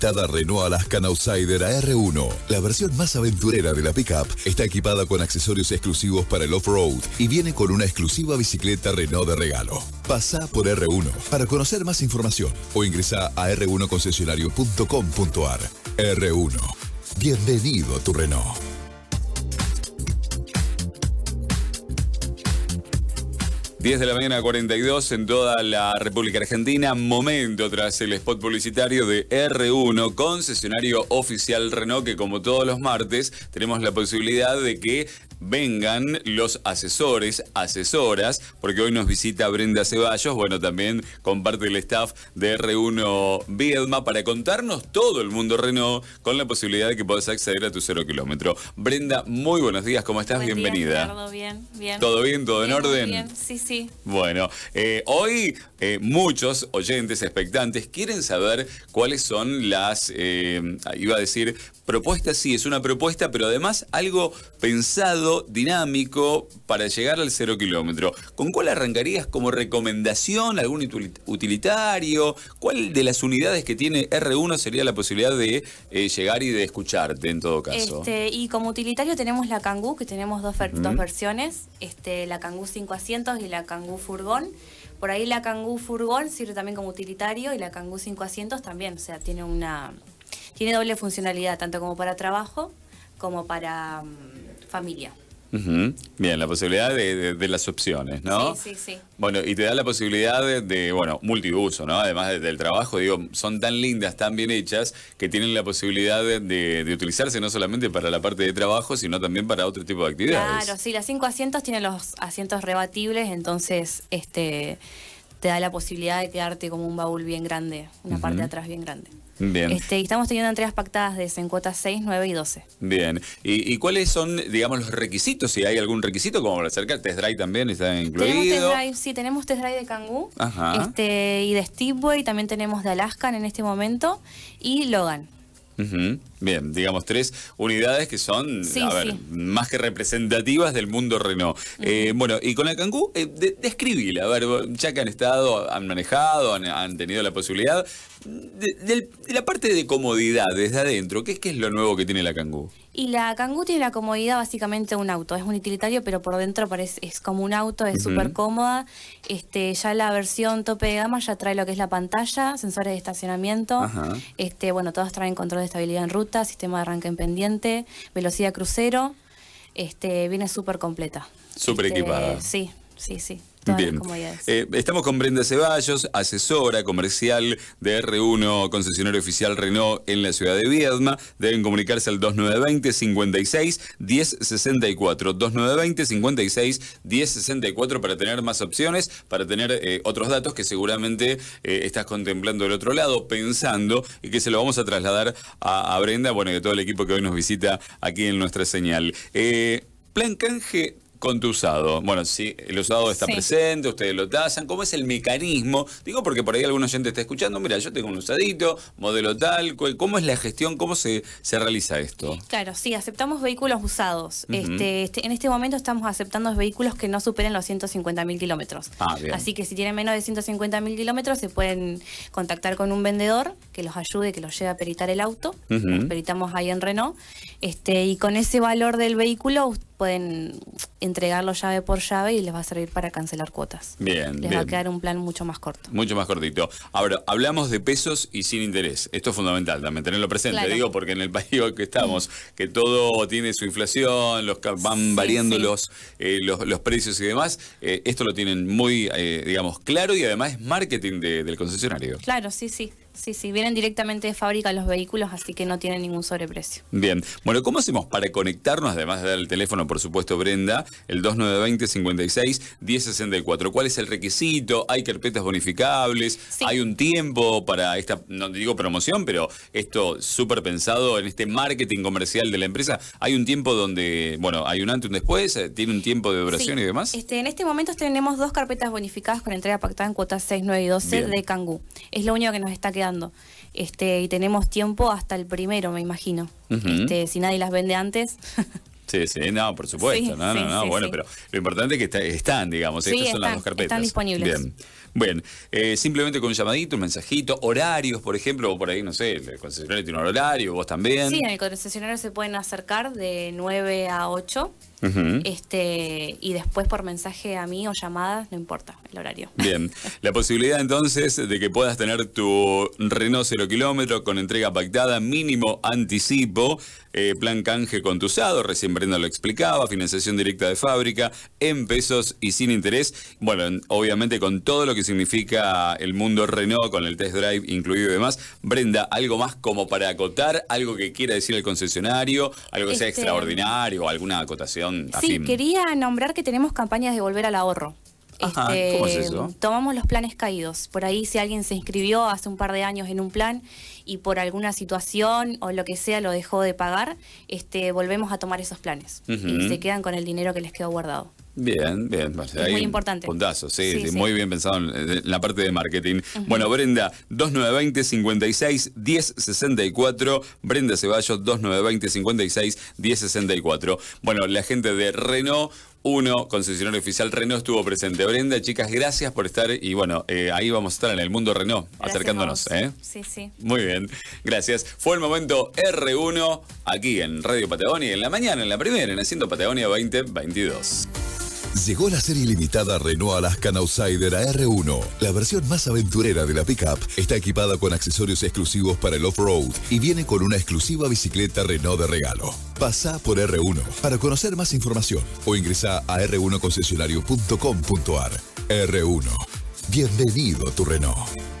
Renault Alaska Outsider r 1 la versión más aventurera de la pickup, está equipada con accesorios exclusivos para el off-road y viene con una exclusiva bicicleta Renault de regalo. Pasa por R1 para conocer más información o ingresa a r1concesionario.com.ar. R1. Bienvenido a tu Renault. 10 de la mañana 42 en toda la República Argentina, momento tras el spot publicitario de R1, concesionario oficial Renault, que como todos los martes tenemos la posibilidad de que vengan los asesores, asesoras, porque hoy nos visita Brenda Ceballos, bueno, también comparte el staff de R1 Viedma para contarnos todo el mundo Renault con la posibilidad de que puedas acceder a tu cero kilómetro. Brenda, muy buenos días, ¿cómo estás? Bienvenida. Todo bien, bien. ¿Todo bien? ¿Todo en orden? Bien, sí, sí. Bueno, eh, hoy eh, muchos oyentes, expectantes, quieren saber cuáles son las, eh, iba a decir, propuestas, sí, es una propuesta, pero además algo pensado dinámico, para llegar al cero kilómetro. ¿Con cuál arrancarías como recomendación? ¿Algún utilitario? ¿Cuál de las unidades que tiene R1 sería la posibilidad de eh, llegar y de escucharte en todo caso? Este, y como utilitario tenemos la Kangoo, que tenemos dos, versiones, este, la Kangoo 5 asientos y la Kangoo Furgón. Por ahí la Kangoo Furgón sirve también como utilitario y la Kangoo 5 asientos también, o sea, tiene una... Tiene doble funcionalidad, tanto como para trabajo como para mm, familia. Bien, la posibilidad de, las opciones, ¿no? Sí, sí, sí. Bueno, y te da la posibilidad de, bueno, multiuso, ¿no? Además del trabajo, digo, son tan lindas, tan bien hechas, que tienen la posibilidad de, utilizarse no solamente para la parte de trabajo, sino también para otro tipo de actividades. Claro, sí, las cinco asientos tienen los asientos rebatibles, entonces, este te da la posibilidad de quedarte como un baúl bien grande, una parte de atrás bien grande. Bien. Este, estamos teniendo entregas pactadas de en cuotas 6, 9 y 12. Bien. ¿Y, cuáles son, digamos, los requisitos? Si hay algún requisito, como para acercar, test drive también está incluido. Tenemos test drive, sí, tenemos test drive de Kangoo Este, y de Steepway, también tenemos de Alaskan en este momento y Logan. Bien, digamos tres unidades que son a ver, más que representativas del mundo Renault. Eh, bueno, y con la Kangoo, eh, de, describíla, a ver, ya que han estado, han manejado, han, tenido la posibilidad, de, la parte de comodidad desde adentro, ¿qué, ¿qué es lo nuevo que tiene la Kangoo? Y la Kangoo tiene la comodidad básicamente un auto, es un utilitario, pero por dentro parece, es como un auto, es súper cómoda. Este, ya la versión tope de gama ya trae lo que es la pantalla, sensores de estacionamiento, este, bueno, todas traen control de estabilidad en ruta sistema de arranque en pendiente, velocidad crucero. Este, viene súper completa. Súper este, equipada. Sí, sí, sí. Bien. Eh, estamos con Brenda Ceballos, asesora comercial de R1, concesionario oficial Renault en la ciudad de Viedma. Deben comunicarse al 2920 56 1064. 2920 56 1064 para tener más opciones, para tener eh, otros datos que seguramente eh, estás contemplando del otro lado, pensando y que se lo vamos a trasladar a, Brenda, bueno, y a todo el equipo que hoy nos visita aquí en nuestra señal. Plan Canje con tu usado. Bueno, si el usado está presente, ustedes lo tasan, ¿cómo es el mecanismo? Digo porque por ahí alguna gente está escuchando, mira, yo tengo un usadito, modelo tal, ¿cómo es la gestión? ¿Cómo se, se realiza esto? Claro, sí, aceptamos vehículos usados. Este, este, en este momento estamos aceptando vehículos que no superen los mil kilómetros. Ah, Así que si tienen menos de mil kilómetros se pueden contactar con un vendedor que los ayude, que los lleve a peritar el auto. peritamos ahí en Renault. Este, y con ese valor del vehículo pueden entregarlo llave por llave y les va a servir para cancelar cuotas. Bien. Les va a quedar un plan mucho más corto. Mucho más cortito. Ahora, hablamos de pesos y sin interés. Esto es fundamental también tenerlo presente, digo, porque en el país que estamos, que todo tiene su inflación, los van variando eh, Los, los, precios y demás, eh, esto lo tienen muy, eh, digamos, claro y además es marketing del concesionario. Claro, sí, sí. Sí, sí, directamente de fábrica los vehículos, así que no tienen ningún sobreprecio. Bien. Bueno, ¿cómo hacemos para conectarnos, además de dar el teléfono, por supuesto, Brenda, el 2920-56-1064? ¿Cuál es el requisito? ¿Hay carpetas bonificables? ¿Hay un tiempo para esta, no digo promoción, pero esto súper pensado en este marketing comercial de la empresa? ¿Hay un tiempo donde, bueno, hay un antes y un después? Eh, ¿Tiene un tiempo de duración y demás? Este, en este momento tenemos dos carpetas bonificadas con entrega pactada en cuotas 6, 9 y 12 de Cangú. Es lo único que nos está quedando. Este, y tenemos tiempo hasta el primero, me imagino. Este, si nadie las vende antes. Sí, sí, no, por supuesto, no, no, no, bueno, pero lo importante es que están, digamos, estas son las dos carpetas. Están disponibles. Bien, bueno, eh, simplemente con un llamadito, un mensajito, horarios, por ejemplo, o por ahí, no sé, el concesionario tiene un horario, vos también. Sí, en el concesionario se pueden acercar de 9 a 8 este, y después por mensaje a mí o llamadas, no importa el horario. Bien, la posibilidad entonces de que puedas tener tu Renault 0 kilómetro con entrega pactada, mínimo anticipo, eh, plan canje con tu usado, recién Brenda lo explicaba, financiación directa de fábrica, en pesos y sin interés. Bueno, obviamente con todo lo que significa el mundo Renault, con el test drive incluido y demás. Brenda, algo más como para acotar, algo que quiera decir el concesionario, algo que sea este, extraordinario, alguna acotación. Sí, quería nombrar que tenemos campañas de volver al ahorro. Este, tomamos los planes caídos. Por ahí si alguien se inscribió hace un par de años en un plan y por alguna situación o lo que sea lo dejó de pagar, este, volvemos a tomar esos planes y se quedan con el dinero que les quedó guardado. Bien, bien. muy importante. Puntazo, sí, Muy bien pensado en, la parte de marketing. Bueno, Brenda, 2920 56 1064. Brenda Ceballos, 2920 56 1064. Bueno, la gente de Renault. 1, concesionario oficial Renault estuvo presente. Brenda, chicas, gracias por estar y bueno, eh, ahí vamos a estar en el mundo Renault, acercándonos. ¿eh? Sí, sí. Muy bien, gracias. Fue el momento R1 aquí en Radio Patagonia, en la mañana, en la primera, en Haciendo Patagonia 2022. Llegó la serie limitada Renault Alaskan Outsider a R1. La versión más aventurera de la pickup está equipada con accesorios exclusivos para el off-road y viene con una exclusiva bicicleta Renault de regalo. Pasa por R1 para conocer más información o ingresa a r1concesionario.com.ar. R1. Bienvenido a tu Renault.